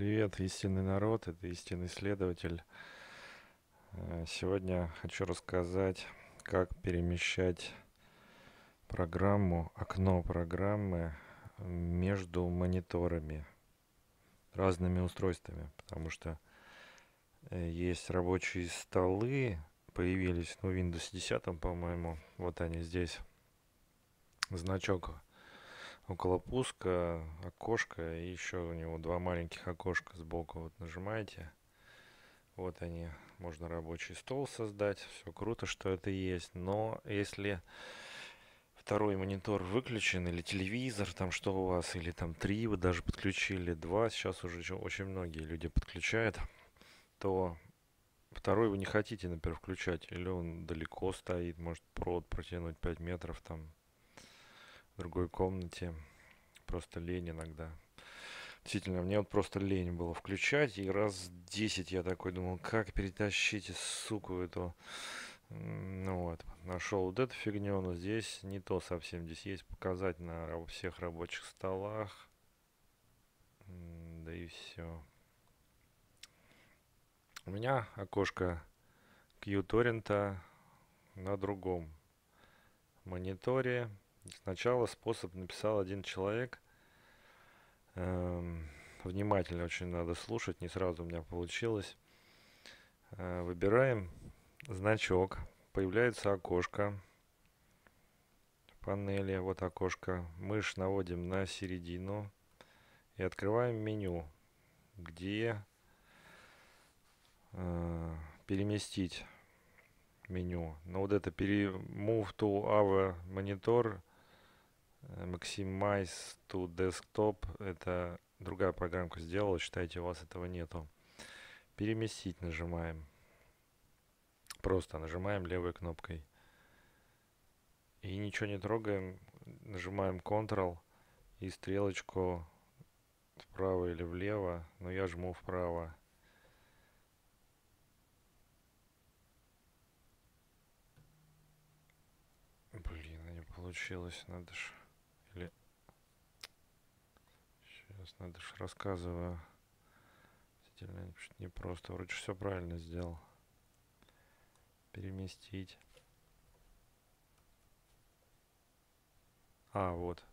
Привет, истинный народ, это истинный следователь. Э, сегодня хочу рассказать, как перемещать программу, окно программы между мониторами, разными устройствами, потому что э, есть рабочие столы, появились, ну, Windows 10, по-моему, вот они здесь, значок около пуска окошко и еще у него два маленьких окошка сбоку вот нажимаете вот они можно рабочий стол создать все круто что это есть но если второй монитор выключен или телевизор там что у вас или там три вы даже подключили два сейчас уже очень многие люди подключают то второй вы не хотите например включать или он далеко стоит может провод протянуть 5 метров там в другой комнате. Просто лень иногда. Действительно, мне вот просто лень было включать. И раз 10 я такой думал, как перетащите, суку, эту... Ну вот, нашел вот эту фигню, но здесь не то совсем. Здесь есть показать на всех рабочих столах. Да и все. У меня окошко Q-торрента на другом мониторе. Сначала способ написал один человек. Эм, внимательно очень надо слушать, не сразу у меня получилось. Э, выбираем значок. Появляется окошко панели. Вот окошко. Мышь наводим на середину. И открываем меню, где э, переместить меню. Но вот это пере, Move to our monitor Э, Maximize to Desktop. Это другая программка сделала. Считайте, у вас этого нету. Переместить нажимаем. Просто нажимаем левой кнопкой. И ничего не трогаем. Нажимаем Ctrl и стрелочку вправо или влево. Но я жму вправо. Блин, не получилось, надо же. сейчас надо же рассказываю. Не просто. Вроде все правильно сделал. Переместить. А, вот.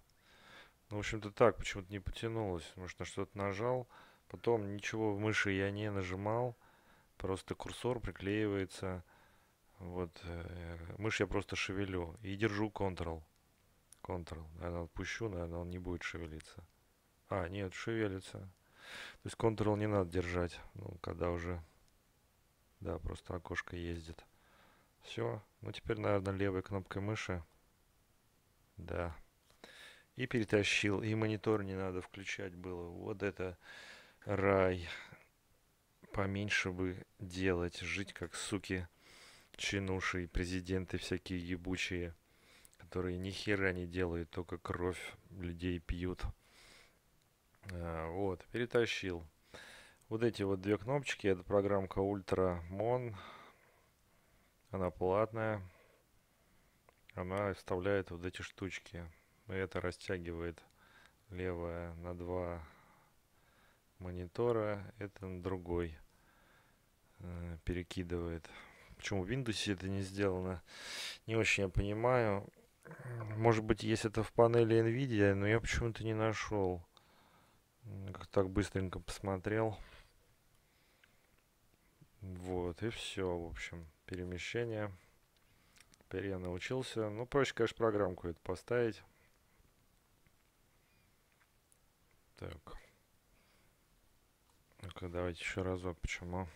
Ну, в общем-то так, почему-то не потянулось. Может, на что-то нажал. Потом ничего в мыши я не нажимал. Просто курсор приклеивается. Вот. Э, мышь я просто шевелю. И держу Ctrl. Ctrl. Наверное, отпущу, наверное, он не будет шевелиться. А, нет, шевелится. То есть Ctrl не надо держать, ну, когда уже... Да, просто окошко ездит. Все. Ну, теперь, наверное, левой кнопкой мыши. Да. И перетащил. И монитор не надо включать было. Вот это рай. Поменьше бы делать. Жить как суки чинуши, президенты всякие ебучие, которые ни хера не делают, только кровь людей пьют. Э, вот, перетащил. Вот эти вот две кнопочки, это программка Ultra Mon. Она платная. Она вставляет вот эти штучки. это растягивает левое на два монитора, это на другой э, перекидывает. Почему в Windows это не сделано, не очень я понимаю. Может быть, есть это в панели NVIDIA, но я почему-то не нашел. Как так быстренько посмотрел. Вот, и все, в общем, перемещение. Теперь я научился. Ну, проще, конечно, программку это поставить. Так. Ну-ка, давайте еще разок. Почему?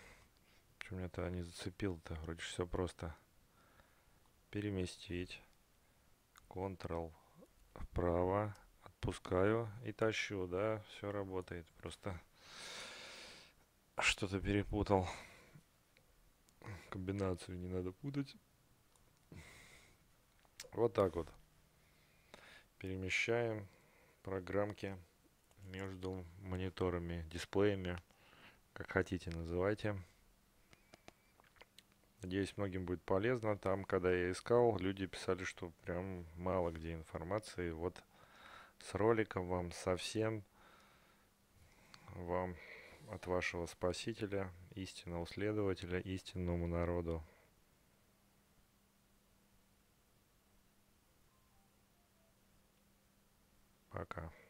Почему меня-то не зацепил-то? Вроде все просто. Переместить. Ctrl вправо отпускаю и тащу, да, все работает. Просто что-то перепутал. Комбинацию не надо путать. Вот так вот. Перемещаем программки между мониторами, дисплеями, как хотите называйте. Надеюсь, многим будет полезно. Там, когда я искал, люди писали, что прям мало где информации. Вот с роликом вам совсем, вам от вашего Спасителя, истинного следователя, истинному народу. Пока.